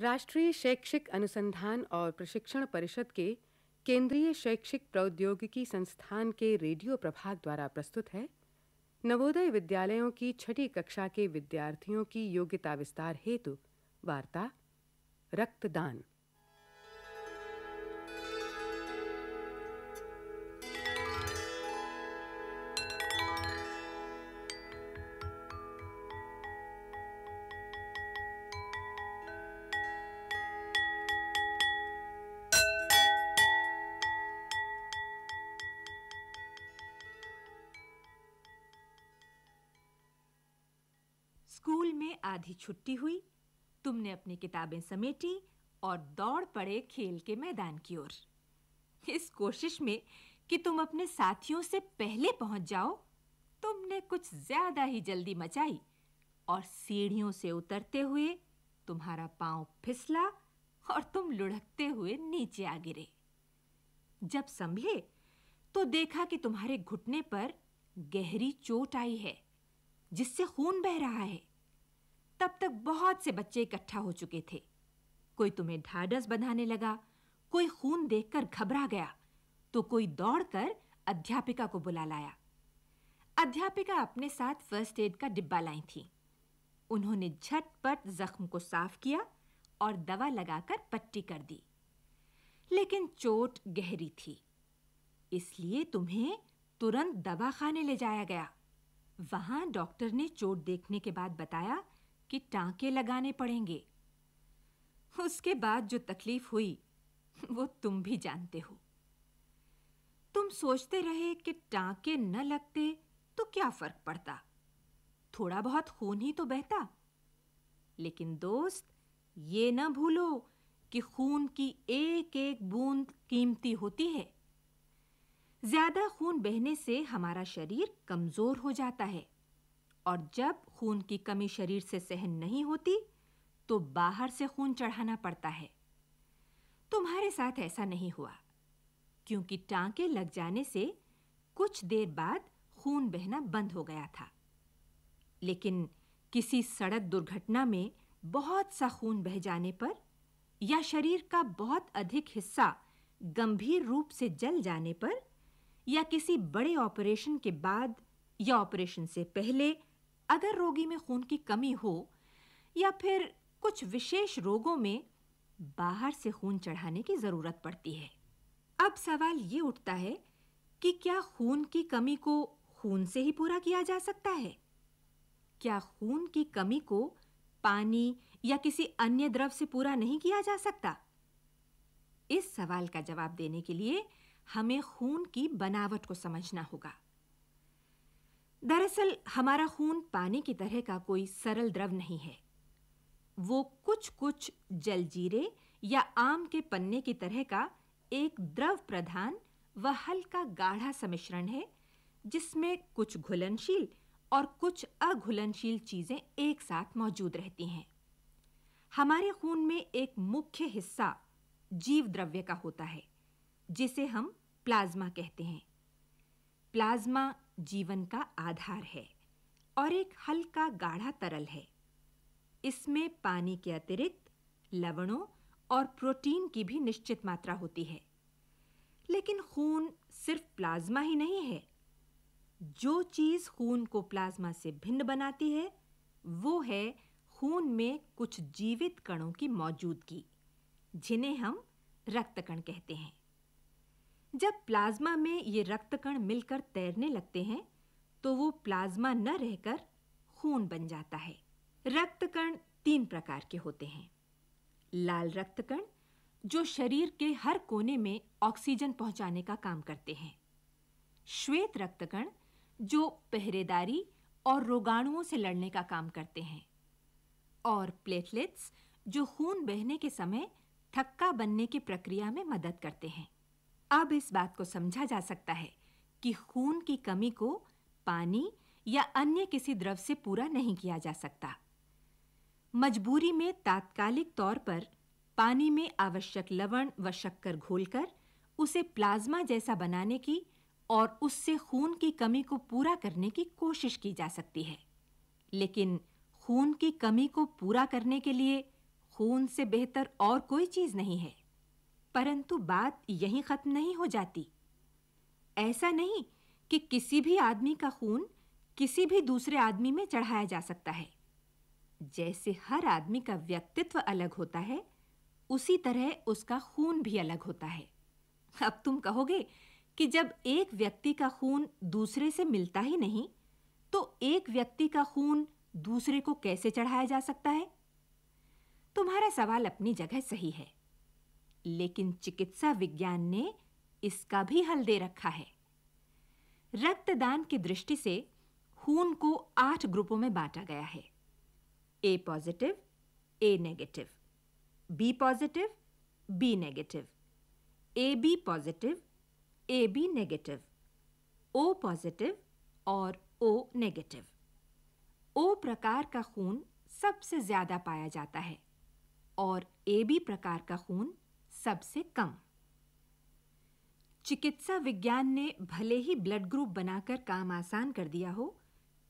राष्ट्रीय शैक्षिक अनुसंधान और प्रशिक्षण परिषद के केंद्रीय शैक्षिक प्रौद्योगिकी संस्थान के रेडियो प्रभाग द्वारा प्रस्तुत है नवोदय विद्यालयों की छठी कक्षा के विद्यार्थियों की योग्यता विस्तार हेतु वार्ता रक्तदान आधी छुट्टी हुई तुमने अपनी किताबें समेटी और दौड़ पड़े खेल के मैदान की ओर इस कोशिश में कि तुम अपने साथियों से पहले पहुंच जाओ तुमने कुछ ज्यादा ही जल्दी मचाई और सीढ़ियों से उतरते हुए तुम्हारा पांव फिसला और तुम लुढ़कते हुए नीचे आ गिरे जब संभले तो देखा कि तुम्हारे घुटने पर गहरी चोट आई है जिससे खून बह रहा है तब तक बहुत से बच्चे इकट्ठा हो चुके थे कोई तुम्हें ढाढ़स बंधाने लगा कोई खून देखकर घबरा गया तो कोई दौड़कर अध्यापिका को बुला लाया अध्यापिका अपने साथ फर्स्ट एड का डिब्बा लाई थी उन्होंने झटपट जख्म को साफ किया और दवा लगाकर पट्टी कर दी लेकिन चोट गहरी थी इसलिए तुम्हें तुरंत दवा खाने ले जाया गया वहां डॉक्टर ने चोट देखने के बाद बताया कि टांके लगाने पड़ेंगे उसके बाद जो तकलीफ हुई वो तुम भी जानते हो तुम सोचते रहे कि टांके न लगते तो क्या फर्क पड़ता थोड़ा बहुत खून ही तो बहता लेकिन दोस्त ये ना भूलो कि खून की एक-एक बूंद कीमती होती है ज्यादा खून बहने से हमारा शरीर कमजोर हो जाता है और जब खून की कमी शरीर से सहन नहीं होती तो बाहर से खून चढ़ाना पड़ता है तुम्हारे साथ ऐसा नहीं हुआ क्योंकि टांके लग जाने से कुछ देर बाद खून बहना बंद हो गया था लेकिन किसी सड़क दुर्घटना में बहुत सा खून बह जाने पर या शरीर का बहुत अधिक हिस्सा गंभीर रूप से जल जाने पर या किसी बड़े ऑपरेशन के बाद या ऑपरेशन से पहले अगर रोगी में खून की कमी हो या फिर कुछ विशेष रोगों में बाहर से खून चढ़ाने की जरूरत पड़ती है अब सवाल यह उठता है कि क्या खून की कमी को खून से ही पूरा किया जा सकता है क्या खून की कमी को पानी या किसी अन्य द्रव से पूरा नहीं किया जा सकता इस सवाल का जवाब देने के लिए हमें खून की बनावट को समझना होगा दरअसल हमारा खून पानी की तरह का कोई सरल द्रव नहीं है वो कुछ-कुछ जलजीरे या आम के पन्ने की तरह का एक द्रव प्रधान व हल्का गाढ़ा समिश्रण है जिसमें कुछ घुलनशील और कुछ अघुलनशील चीजें एक साथ मौजूद रहती हैं हमारे खून में एक मुख्य हिस्सा जीव द्रव्य का होता है जिसे हम प्लाज्मा कहते हैं प्लाज्मा जीवन का आधार है और एक हल्का गाढ़ा तरल है इसमें पानी के अतिरिक्त लवणों और प्रोटीन की भी निश्चित मात्रा होती है लेकिन खून सिर्फ प्लाज्मा ही नहीं है जो चीज खून को प्लाज्मा से भिन्न बनाती है वो है खून में कुछ जीवित कणों की मौजूदगी जिन्हें हम रक्त कण कहते हैं जब प्लाज्मा में ये रक्त कण मिलकर तैरने लगते हैं तो वो प्लाज्मा न रहकर खून बन जाता है रक्त कण तीन प्रकार के होते हैं लाल रक्त कण जो शरीर के हर कोने में ऑक्सीजन पहुंचाने का काम करते हैं श्वेत रक्त कण जो पहरेदारी और रोगाणुओं से लड़ने का काम करते हैं और प्लेटलेट्स जो खून बहने के समय थक्का बनने की प्रक्रिया में मदद करते हैं अब इस बात को समझा जा सकता है कि खून की कमी को पानी या अन्य किसी द्रव से पूरा नहीं किया जा सकता मजबूरी में तात्कालिक तौर पर पानी में आवश्यक लवण व शक्कर घोलकर उसे प्लाज्मा जैसा बनाने की और उससे खून की कमी को पूरा करने की कोशिश की जा सकती है लेकिन खून की कमी को पूरा करने के लिए खून से बेहतर और कोई चीज नहीं है परंतु बात यहीं खत्म नहीं हो जाती ऐसा नहीं कि किसी भी आदमी का खून किसी भी दूसरे आदमी में चढ़ाया जा सकता है जैसे हर आदमी का व्यक्तित्व अलग होता है उसी तरह उसका खून भी अलग होता है अब तुम कहोगे कि जब एक व्यक्ति का खून दूसरे से मिलता ही नहीं तो एक व्यक्ति का खून दूसरे को कैसे चढ़ाया जा सकता है तुम्हारा सवाल अपनी जगह सही है लेकिन चिकित्सा विज्ञान ने इसका भी हल दे रखा है रक्तदान की दृष्टि से खून को आठ ग्रुपों में बांटा गया है A positive A negative B positive B negative A B positive A B negative O positive और ओ नेगेटिव ओ प्रकार का खून सबसे ज्यादा पाया जाता है और ए बी प्रकार का खून सबसे कम चिकित्सा विज्ञान ने भले ही ब्लड ग्रुप बनाकर काम आसान कर दिया हो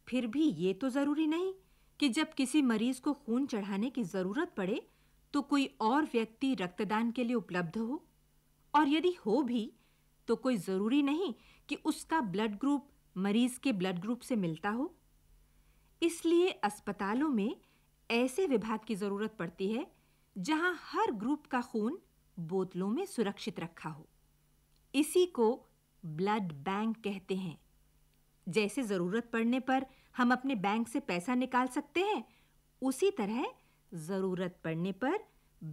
फिर भी ये तो जरूरी नहीं कि जब किसी मरीज को खून चढ़ाने की जरूरत पड़े तो कोई और व्यक्ति रक्तदान के लिए उपलब्ध हो और यदि हो भी तो कोई जरूरी नहीं कि उसका ब्लड ग्रुप मरीज के ब्लड ग्रुप से मिलता हो इसलिए अस्पतालों में ऐसे विभाग की जरूरत पड़ती है जहां हर ग्रुप का खून बोतलों में सुरक्षित रखा हो इसी को ब्लड बैंक कहते हैं जैसे ज़रूरत पड़ने पर हम अपने बैंक से पैसा निकाल सकते हैं उसी तरह ज़रूरत पड़ने पर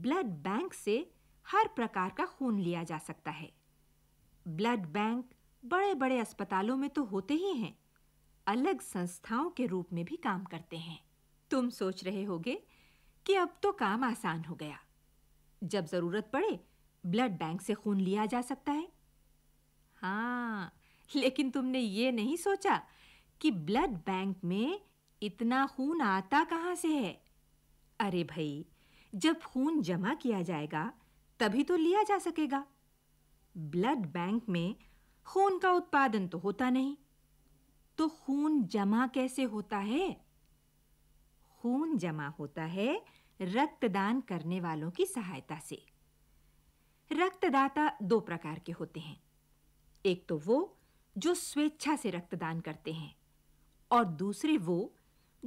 ब्लड बैंक से हर प्रकार का खून लिया जा सकता है ब्लड बैंक बड़े-बड़े अस्पतालों में तो होते ही हैं अलग संस्थाओं के रूप में भी काम करते हैं तुम सोच रहे होगे कि अब तो काम आसान हो गया जब जरूरत पड़े ब्लड बैंक से खून लिया जा सकता है हाँ लेकिन तुमने ये नहीं सोचा कि ब्लड बैंक में इतना खून आता कहाँ से है अरे भाई जब खून जमा किया जाएगा तभी तो लिया जा सकेगा ब्लड बैंक में खून का उत्पादन तो होता नहीं तो खून जमा कैसे होता है खून जमा होता है रक्तदान करने वालों की सहायता से रक्तदाता दो प्रकार के होते हैं एक तो वो जो स्वेच्छा से रक्तदान करते हैं और दूसरे वो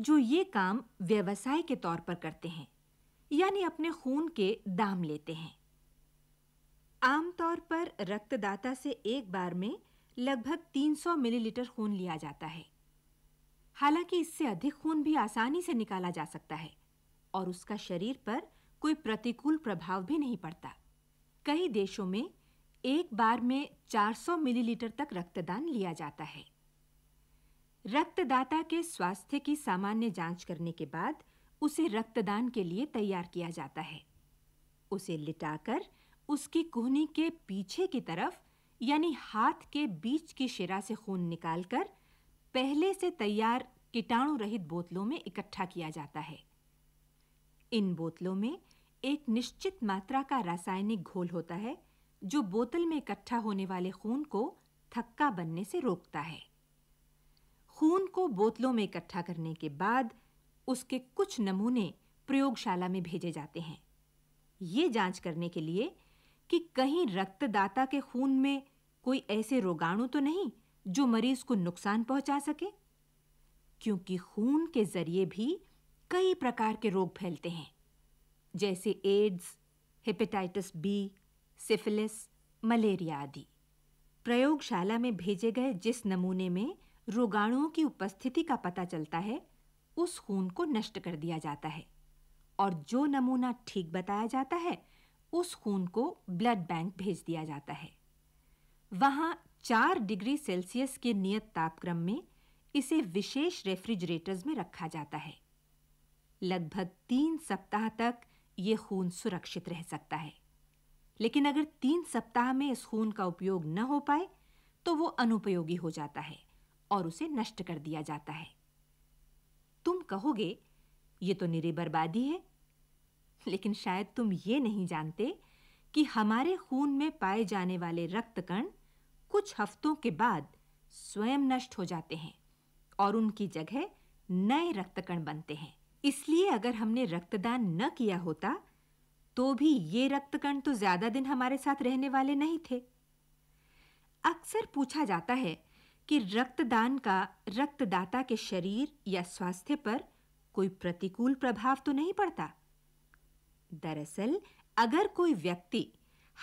जो ये काम व्यवसाय के तौर पर करते हैं यानी अपने खून के दाम लेते हैं आमतौर पर रक्तदाता से एक बार में लगभग 300 मिलीलीटर खून लिया जाता है हालांकि इससे अधिक खून भी आसानी से निकाला जा सकता है और उसका शरीर पर कोई प्रतिकूल प्रभाव भी नहीं पड़ता कई देशों में एक बार में 400 मिलीलीटर तक रक्तदान लिया जाता है रक्तदाता के स्वास्थ्य की सामान्य जांच करने के बाद उसे रक्तदान के लिए तैयार किया जाता है उसे लिटाकर उसकी कोहनी के पीछे की तरफ यानी हाथ के बीच की शिरा से खून निकालकर पहले से तैयार कीटाणु रहित बोतलों में इकट्ठा किया जाता है इन बोतलों में एक निश्चित मात्रा का रासायनिक घोल होता है जो बोतल में इकट्ठा होने वाले खून को थक्का बनने से रोकता है खून को बोतलों में इकट्ठा करने के बाद उसके कुछ नमूने प्रयोगशाला में भेजे जाते हैं ये जांच करने के लिए कि कहीं रक्तदाता के खून में कोई ऐसे रोगाणु तो नहीं जो मरीज को नुकसान पहुंचा सके क्योंकि खून के जरिए भी कई प्रकार के रोग फैलते हैं जैसे AIDS hepatitis B syphilis malaria आदि प्रयोगशाला में भेजे गए जिस नमूने में रोगाणुओं की उपस्थिति का पता चलता है उस खून को नष्ट कर दिया जाता है और जो नमूना ठीक बताया जाता है उस खून को ब्लड बैंक भेज दिया जाता है वहां 4 डिग्री सेल्सियस के नियत तापक्रम में इसे विशेष रेफ्रिजरेटर्स में रखा जाता है लगभग तीन सप्ताह तक ये खून सुरक्षित रह सकता है लेकिन अगर तीन सप्ताह में इस खून का उपयोग न हो पाए तो वो अनुपयोगी हो जाता है और उसे नष्ट कर दिया जाता है तुम कहोगे ये तो निरी बर्बादी है लेकिन शायद तुम ये नहीं जानते कि हमारे खून में पाए जाने वाले रक्त कण कुछ हफ्तों के बाद स्वयं नष्ट हो जाते हैं और उनकी जगह नए रक्त कण बनते हैं इसलिए अगर हमने रक्तदान न किया होता तो भी ये रक्तकण तो ज्यादा दिन हमारे साथ रहने वाले नहीं थे अक्सर पूछा जाता है कि रक्तदान का रक्तदाता के शरीर या स्वास्थ्य पर कोई प्रतिकूल प्रभाव तो नहीं पड़ता दरअसल अगर कोई व्यक्ति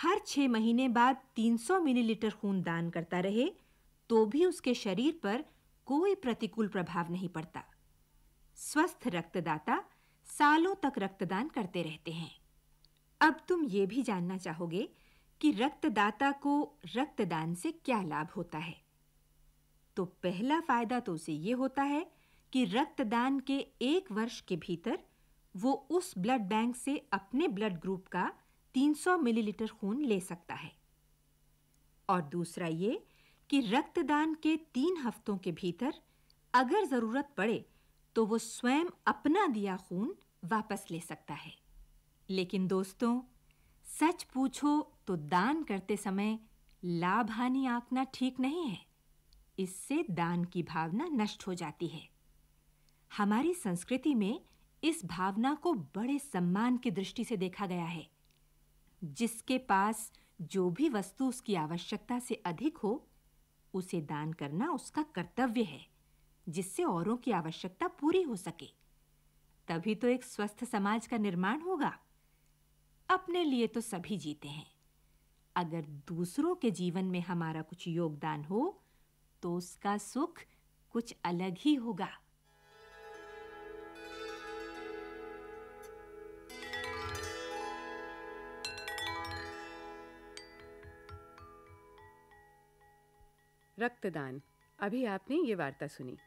हर 6 महीने बाद 300 मिलीलीटर खून दान करता रहे तो भी उसके शरीर पर कोई प्रतिकूल प्रभाव नहीं पड़ता स्वस्थ रक्तदाता सालों तक रक्तदान करते रहते हैं अब तुम यह भी जानना चाहोगे कि रक्तदाता को रक्तदान से क्या लाभ होता है तो पहला फायदा तो उसे यह होता है कि रक्तदान के एक वर्ष के भीतर वो उस ब्लड बैंक से अपने ब्लड ग्रुप का 300 मिलीलीटर खून ले सकता है और दूसरा ये कि रक्तदान के तीन हफ्तों के भीतर अगर ज़रूरत पड़े तो वो स्वयं अपना दिया खून वापस ले सकता है लेकिन दोस्तों सच पूछो तो दान करते समय लाभ हानि आंकना ठीक नहीं है इससे दान की भावना नष्ट हो जाती है हमारी संस्कृति में इस भावना को बड़े सम्मान की दृष्टि से देखा गया है जिसके पास जो भी वस्तु उसकी आवश्यकता से अधिक हो उसे दान करना उसका कर्तव्य है जिससे औरों की आवश्यकता पूरी हो सके तभी तो एक स्वस्थ समाज का निर्माण होगा अपने लिए तो सभी जीते हैं अगर दूसरों के जीवन में हमारा कुछ योगदान हो तो उसका सुख कुछ अलग ही होगा रक्तदान अभी आपने ये वार्ता सुनी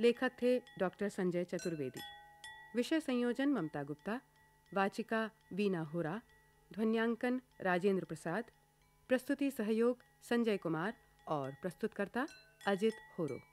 लेखक थे डॉक्टर संजय चतुर्वेदी विषय संयोजन ममता गुप्ता वाचिका वीना होरा ध्वन्यांकन राजेंद्र प्रसाद प्रस्तुति सहयोग संजय कुमार और प्रस्तुतकर्ता अजित होरो